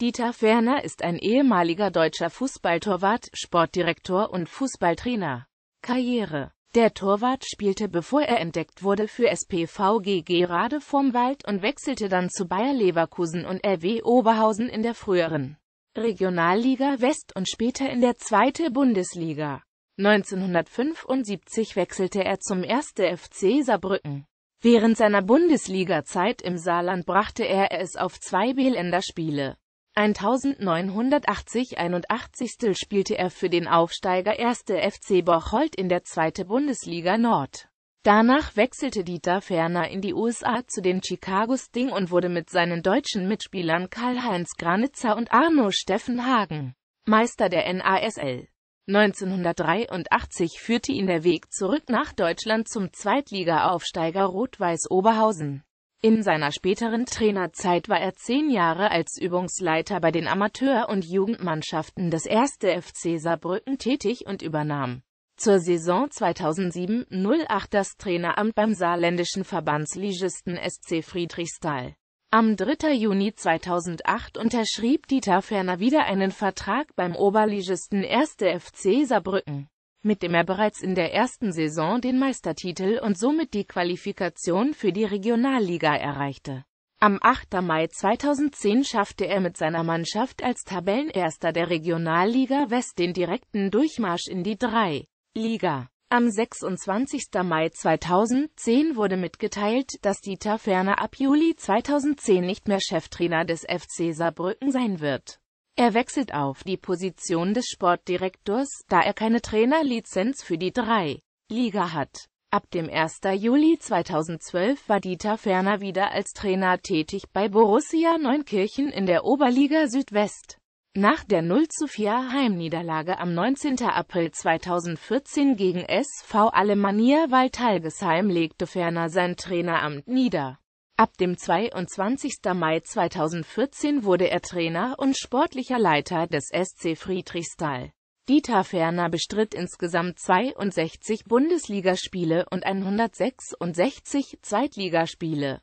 Dieter Ferner ist ein ehemaliger deutscher Fußballtorwart, Sportdirektor und Fußballtrainer. Karriere Der Torwart spielte bevor er entdeckt wurde für SPVG Gerade vorm Wald und wechselte dann zu Bayer Leverkusen und RW Oberhausen in der früheren Regionalliga West und später in der zweite Bundesliga. 1975 wechselte er zum 1. FC Saarbrücken. Während seiner Bundesliga-Zeit im Saarland brachte er es auf zwei B-Länderspiele. 1980-81 spielte er für den Aufsteiger 1. FC Bocholt in der 2. Bundesliga Nord. Danach wechselte Dieter Ferner in die USA zu den Chicago Sting und wurde mit seinen deutschen Mitspielern Karl-Heinz Granitzer und Arno Steffenhagen Meister der NASL. 1983 führte ihn der Weg zurück nach Deutschland zum Zweitliga-Aufsteiger Rot-Weiß Oberhausen. In seiner späteren Trainerzeit war er zehn Jahre als Übungsleiter bei den Amateur- und Jugendmannschaften des 1. FC Saarbrücken tätig und übernahm zur Saison 2007-08 das Traineramt beim saarländischen Verbandsligisten SC Friedrichsthal. Am 3. Juni 2008 unterschrieb Dieter Ferner wieder einen Vertrag beim Oberligisten 1. FC Saarbrücken mit dem er bereits in der ersten Saison den Meistertitel und somit die Qualifikation für die Regionalliga erreichte. Am 8. Mai 2010 schaffte er mit seiner Mannschaft als Tabellenerster der Regionalliga West den direkten Durchmarsch in die 3. Liga. Am 26. Mai 2010 wurde mitgeteilt, dass Dieter Ferner ab Juli 2010 nicht mehr Cheftrainer des FC Saarbrücken sein wird. Er wechselt auf die Position des Sportdirektors, da er keine Trainerlizenz für die 3. Liga hat. Ab dem 1. Juli 2012 war Dieter Ferner wieder als Trainer tätig bei Borussia Neunkirchen in der Oberliga Südwest. Nach der 0-4 zu Heimniederlage am 19. April 2014 gegen SV Alemannia Waldhalgesheim legte Ferner sein Traineramt nieder. Ab dem 22. Mai 2014 wurde er Trainer und sportlicher Leiter des SC Friedrichsthal. Dieter Ferner bestritt insgesamt 62 Bundesligaspiele und 166 Zweitligaspiele.